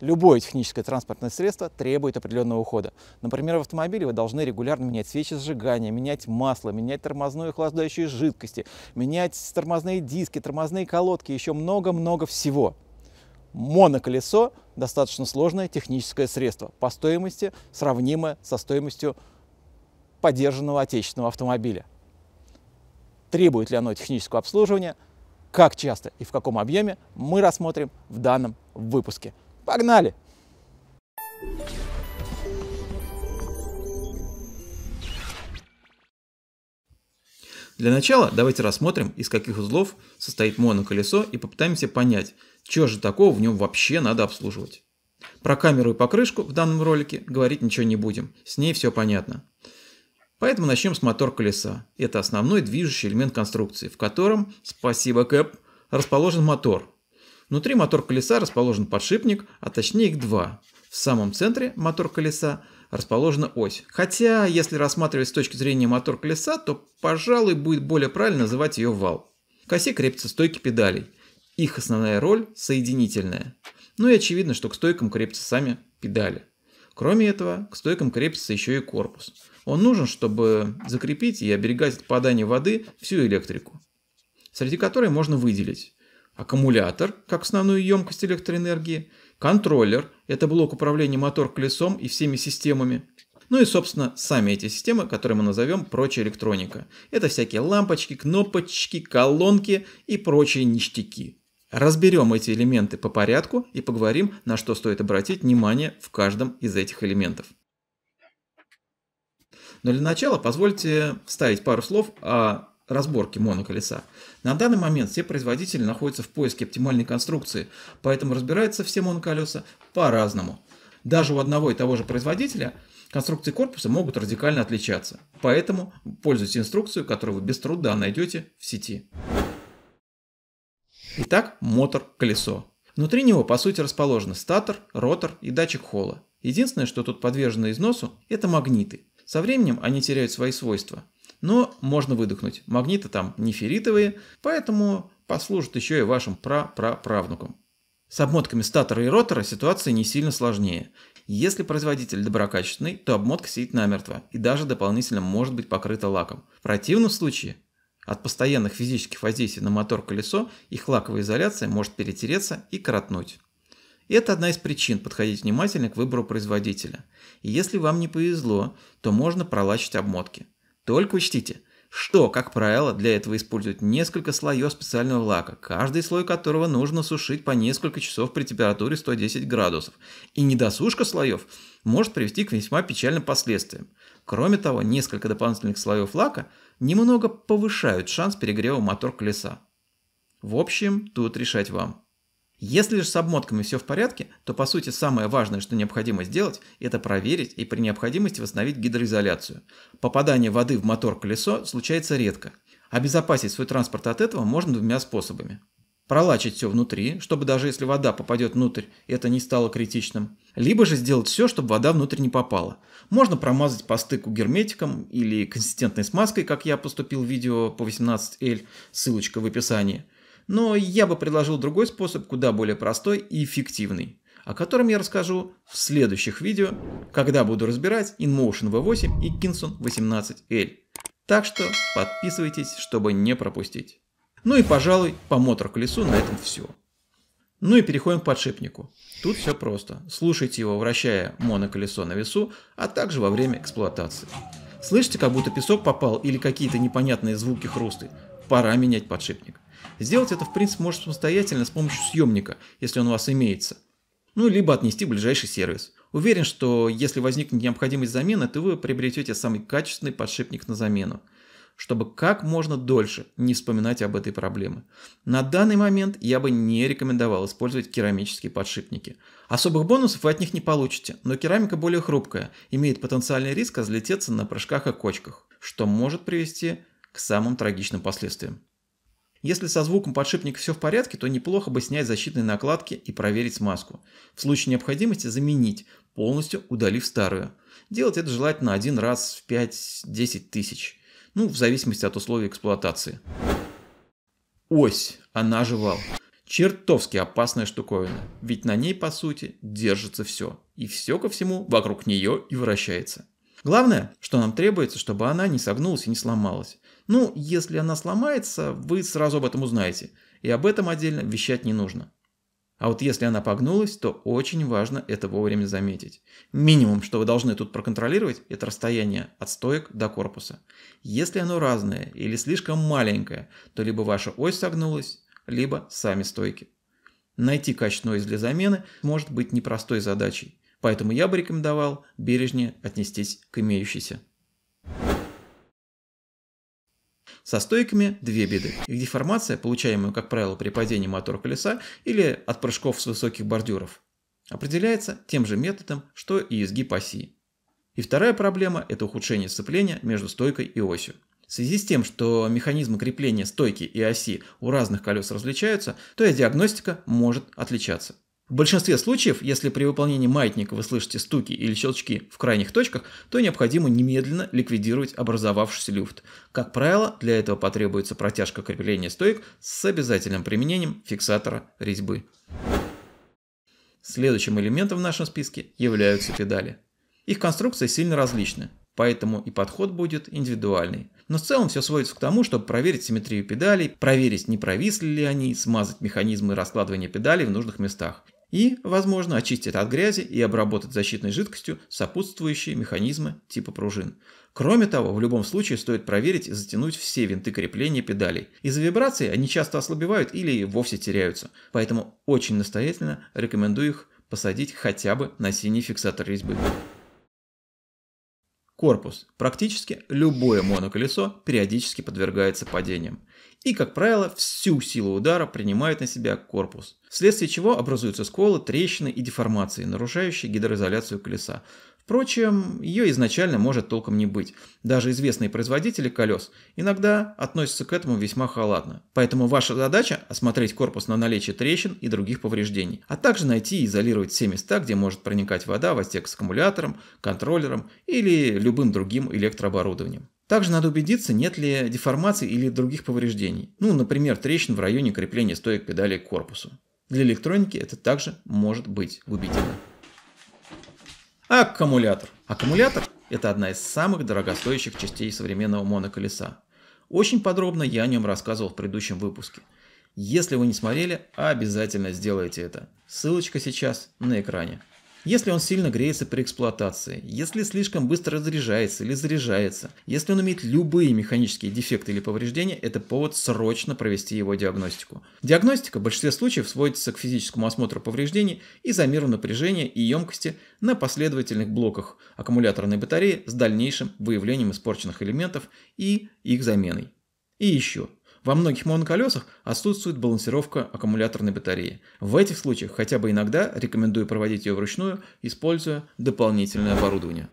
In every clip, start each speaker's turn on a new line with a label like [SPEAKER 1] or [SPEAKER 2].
[SPEAKER 1] Любое техническое транспортное средство требует определенного ухода. Например, в автомобиле вы должны регулярно менять свечи сжигания, менять масло, менять тормозную охлаждающую жидкости, менять тормозные диски, тормозные колодки, еще много-много всего. Моноколесо – достаточно сложное техническое средство, по стоимости сравнимое со стоимостью поддержанного отечественного автомобиля. Требует ли оно технического обслуживания, как часто и в каком объеме, мы рассмотрим в данном выпуске. Погнали! Для начала давайте рассмотрим, из каких узлов состоит моноколесо и попытаемся понять, чего же такого в нем вообще надо обслуживать. Про камеру и покрышку в данном ролике говорить ничего не будем, с ней все понятно. Поэтому начнем с мотор колеса. Это основной движущий элемент конструкции, в котором, спасибо Кэп, расположен мотор, Внутри мотор колеса расположен подшипник, а точнее их два. В самом центре мотор колеса расположена ось. Хотя, если рассматривать с точки зрения мотор колеса, то, пожалуй, будет более правильно называть ее вал. К оси крепятся стойки педалей. Их основная роль – соединительная. Ну и очевидно, что к стойкам крепятся сами педали. Кроме этого, к стойкам крепится еще и корпус. Он нужен, чтобы закрепить и оберегать от попадания воды всю электрику, среди которой можно выделить аккумулятор, как основную емкость электроэнергии, контроллер – это блок управления мотор-колесом и всеми системами, ну и, собственно, сами эти системы, которые мы назовем прочая электроника. Это всякие лампочки, кнопочки, колонки и прочие ништяки. Разберем эти элементы по порядку и поговорим, на что стоит обратить внимание в каждом из этих элементов. Но для начала позвольте вставить пару слов о разборки моноколеса. На данный момент все производители находятся в поиске оптимальной конструкции, поэтому разбираются все моноколеса по-разному. Даже у одного и того же производителя конструкции корпуса могут радикально отличаться. Поэтому пользуйтесь инструкцией, которую вы без труда найдете в сети. Итак, мотор-колесо. Внутри него по сути расположены статор, ротор и датчик холла. Единственное, что тут подвержено износу, это магниты. Со временем они теряют свои свойства, но можно выдохнуть. Магниты там не поэтому послужат еще и вашим пра-пра-правнукам. С обмотками статора и ротора ситуация не сильно сложнее. Если производитель доброкачественный, то обмотка сидит намертво и даже дополнительно может быть покрыта лаком. В противном случае от постоянных физических воздействий на мотор-колесо их лаковая изоляция может перетереться и коротнуть. И это одна из причин подходить внимательно к выбору производителя. И если вам не повезло, то можно пролачить обмотки. Только учтите, что, как правило, для этого используют несколько слоев специального лака, каждый слой которого нужно сушить по несколько часов при температуре 110 градусов, и недосушка слоев может привести к весьма печальным последствиям. Кроме того, несколько дополнительных слоев лака немного повышают шанс перегрева мотор колеса. В общем, тут решать вам. Если же с обмотками все в порядке, то по сути самое важное, что необходимо сделать, это проверить и при необходимости восстановить гидроизоляцию. Попадание воды в мотор-колесо случается редко. Обезопасить свой транспорт от этого можно двумя способами. Пролачить все внутри, чтобы даже если вода попадет внутрь, это не стало критичным. Либо же сделать все, чтобы вода внутрь не попала. Можно промазать по стыку герметиком или консистентной смазкой, как я поступил в видео по 18L, ссылочка в описании – но я бы предложил другой способ, куда более простой и эффективный, о котором я расскажу в следующих видео, когда буду разбирать InMotion V8 и Kinson 18L. Так что подписывайтесь, чтобы не пропустить. Ну и, пожалуй, по мотор-колесу на этом все. Ну и переходим к подшипнику. Тут все просто. Слушайте его, вращая моноколесо на весу, а также во время эксплуатации. Слышите, как будто песок попал или какие-то непонятные звуки хрусты? Пора менять подшипник. Сделать это, в принципе, можно самостоятельно с помощью съемника, если он у вас имеется. Ну, либо отнести в ближайший сервис. Уверен, что если возникнет необходимость замены, то вы приобретете самый качественный подшипник на замену чтобы как можно дольше не вспоминать об этой проблеме. На данный момент я бы не рекомендовал использовать керамические подшипники. Особых бонусов вы от них не получите, но керамика более хрупкая, имеет потенциальный риск разлететься на прыжках и кочках, что может привести к самым трагичным последствиям. Если со звуком подшипника все в порядке, то неплохо бы снять защитные накладки и проверить смазку. В случае необходимости заменить, полностью удалив старую. Делать это желательно один раз в 5-10 тысяч. Ну, в зависимости от условий эксплуатации. Ось, она же вал. Чертовски опасная штуковина, ведь на ней, по сути, держится все. И все ко всему вокруг нее и вращается. Главное, что нам требуется, чтобы она не согнулась и не сломалась. Ну, если она сломается, вы сразу об этом узнаете, и об этом отдельно вещать не нужно. А вот если она погнулась, то очень важно это вовремя заметить. Минимум, что вы должны тут проконтролировать, это расстояние от стоек до корпуса. Если оно разное или слишком маленькое, то либо ваша ось согнулась, либо сами стойки. Найти качественную ось для замены может быть непростой задачей, поэтому я бы рекомендовал бережнее отнестись к имеющейся. Со стойками две беды. Их деформация, получаемая, как правило, при падении мотора колеса или от прыжков с высоких бордюров, определяется тем же методом, что и изгиб оси. И вторая проблема – это ухудшение сцепления между стойкой и осью. В связи с тем, что механизмы крепления стойки и оси у разных колес различаются, то и диагностика может отличаться. В большинстве случаев, если при выполнении маятника вы слышите стуки или щелчки в крайних точках, то необходимо немедленно ликвидировать образовавшийся люфт. Как правило, для этого потребуется протяжка крепления стоек с обязательным применением фиксатора резьбы. Следующим элементом в нашем списке являются педали. Их конструкции сильно различны, поэтому и подход будет индивидуальный. Но в целом все сводится к тому, чтобы проверить симметрию педалей, проверить, не провисли ли они, смазать механизмы раскладывания педалей в нужных местах и, возможно, очистит от грязи и обработает защитной жидкостью сопутствующие механизмы типа пружин. Кроме того, в любом случае стоит проверить и затянуть все винты крепления педалей. Из-за вибрации они часто ослабевают или вовсе теряются, поэтому очень настоятельно рекомендую их посадить хотя бы на синий фиксатор резьбы. Корпус. Практически любое моноколесо периодически подвергается падениям и, как правило, всю силу удара принимает на себя корпус, вследствие чего образуются сколы, трещины и деформации, нарушающие гидроизоляцию колеса. Впрочем, ее изначально может толком не быть. Даже известные производители колес иногда относятся к этому весьма халатно. Поэтому ваша задача – осмотреть корпус на наличие трещин и других повреждений, а также найти и изолировать все места, где может проникать вода в отсек с аккумулятором, контроллером или любым другим электрооборудованием. Также надо убедиться, нет ли деформаций или других повреждений, ну, например, трещин в районе крепления стоек педалей к корпусу. Для электроники это также может быть губительно. Аккумулятор. Аккумулятор – это одна из самых дорогостоящих частей современного моноколеса. Очень подробно я о нем рассказывал в предыдущем выпуске. Если вы не смотрели, обязательно сделайте это. Ссылочка сейчас на экране. Если он сильно греется при эксплуатации, если слишком быстро разряжается или заряжается, если он имеет любые механические дефекты или повреждения, это повод срочно провести его диагностику. Диагностика в большинстве случаев сводится к физическому осмотру повреждений и замеру напряжения и емкости на последовательных блоках аккумуляторной батареи с дальнейшим выявлением испорченных элементов и их заменой. И еще, во многих моноколесах отсутствует балансировка аккумуляторной батареи. В этих случаях хотя бы иногда рекомендую проводить ее вручную, используя дополнительное оборудование.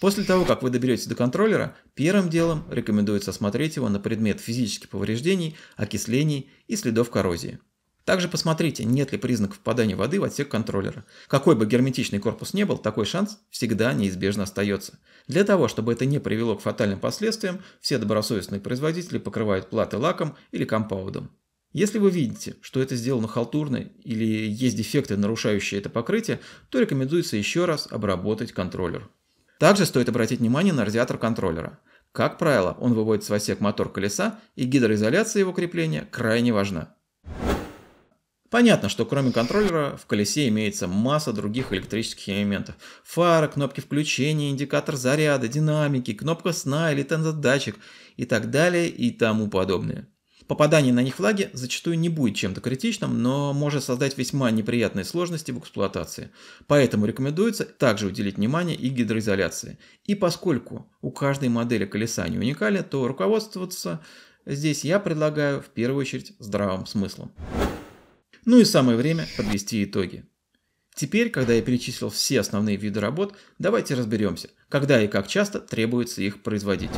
[SPEAKER 1] После того, как вы доберетесь до контроллера, первым делом рекомендуется осмотреть его на предмет физических повреждений, окислений и следов коррозии. Также посмотрите, нет ли признаков попадания воды в отсек контроллера. Какой бы герметичный корпус не был, такой шанс всегда неизбежно остается. Для того, чтобы это не привело к фатальным последствиям, все добросовестные производители покрывают платы лаком или компаундом. Если вы видите, что это сделано халтурно или есть дефекты, нарушающие это покрытие, то рекомендуется еще раз обработать контроллер. Также стоит обратить внимание на радиатор контроллера. Как правило, он выводит в отсек мотор колеса, и гидроизоляция его крепления крайне важна. Понятно, что кроме контроллера в колесе имеется масса других электрических элементов. Фара, кнопки включения, индикатор заряда, динамики, кнопка сна или тензодатчик и так далее и тому подобное. Попадание на них влаги зачастую не будет чем-то критичным, но может создать весьма неприятные сложности в эксплуатации. Поэтому рекомендуется также уделить внимание и гидроизоляции. И поскольку у каждой модели колеса не уникали, то руководствоваться здесь я предлагаю в первую очередь здравым смыслом. Ну и самое время подвести итоги. Теперь, когда я перечислил все основные виды работ, давайте разберемся, когда и как часто требуется их производить.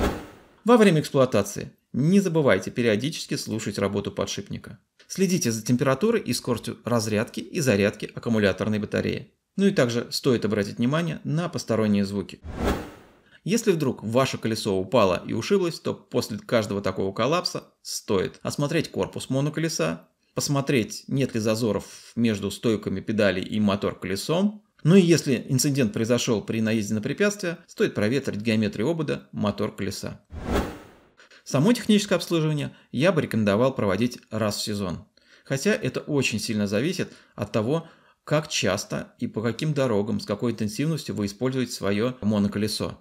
[SPEAKER 1] Во время эксплуатации не забывайте периодически слушать работу подшипника. Следите за температурой и скоростью разрядки и зарядки аккумуляторной батареи. Ну и также стоит обратить внимание на посторонние звуки. Если вдруг ваше колесо упало и ушиблось, то после каждого такого коллапса стоит осмотреть корпус моноколеса, посмотреть, нет ли зазоров между стойками педали и мотор-колесом. Ну и если инцидент произошел при наезде на препятствие, стоит проветрить геометрию обода мотор-колеса. Само техническое обслуживание я бы рекомендовал проводить раз в сезон. Хотя это очень сильно зависит от того, как часто и по каким дорогам, с какой интенсивностью вы используете свое моноколесо.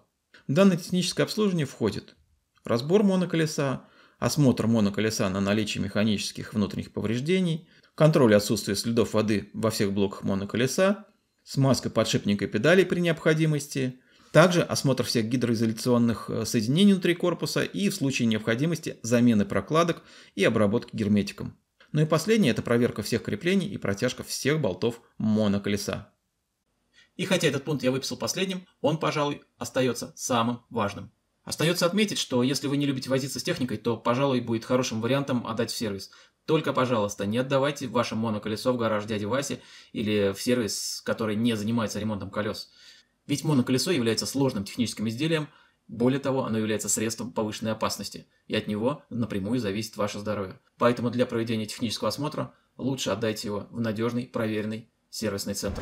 [SPEAKER 1] В данное техническое обслуживание входит разбор моноколеса, осмотр моноколеса на наличие механических внутренних повреждений, контроль отсутствия следов воды во всех блоках моноколеса, смазка подшипника и педалей при необходимости, также осмотр всех гидроизоляционных э, соединений внутри корпуса и в случае необходимости замены прокладок и обработки герметиком. Ну и последнее – это проверка всех креплений и протяжка всех болтов моноколеса. И хотя этот пункт я выписал последним, он, пожалуй, остается самым важным. Остается отметить, что если вы не любите возиться с техникой, то, пожалуй, будет хорошим вариантом отдать в сервис. Только, пожалуйста, не отдавайте ваше моноколесо в гараж дяди Васи или в сервис, который не занимается ремонтом колес. Ведь моноколесо является сложным техническим изделием, более того, оно является средством повышенной опасности, и от него напрямую зависит ваше здоровье. Поэтому для проведения технического осмотра лучше отдайте его в надежный, проверенный сервисный центр.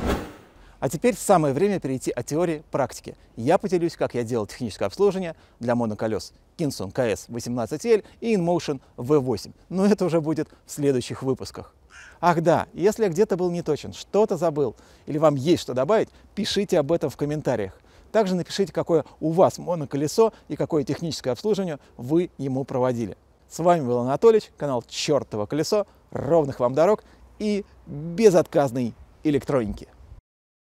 [SPEAKER 1] А теперь самое время перейти от теории к практике. Я поделюсь, как я делал техническое обслуживание для моноколес Kinson KS18L и InMotion V8. Но это уже будет в следующих выпусках. Ах да, если я где-то был неточен, что-то забыл или вам есть что добавить, пишите об этом в комментариях. Также напишите, какое у вас моноколесо и какое техническое обслуживание вы ему проводили. С вами был Анатолич, канал «Чертово колесо», ровных вам дорог и безотказной электроники.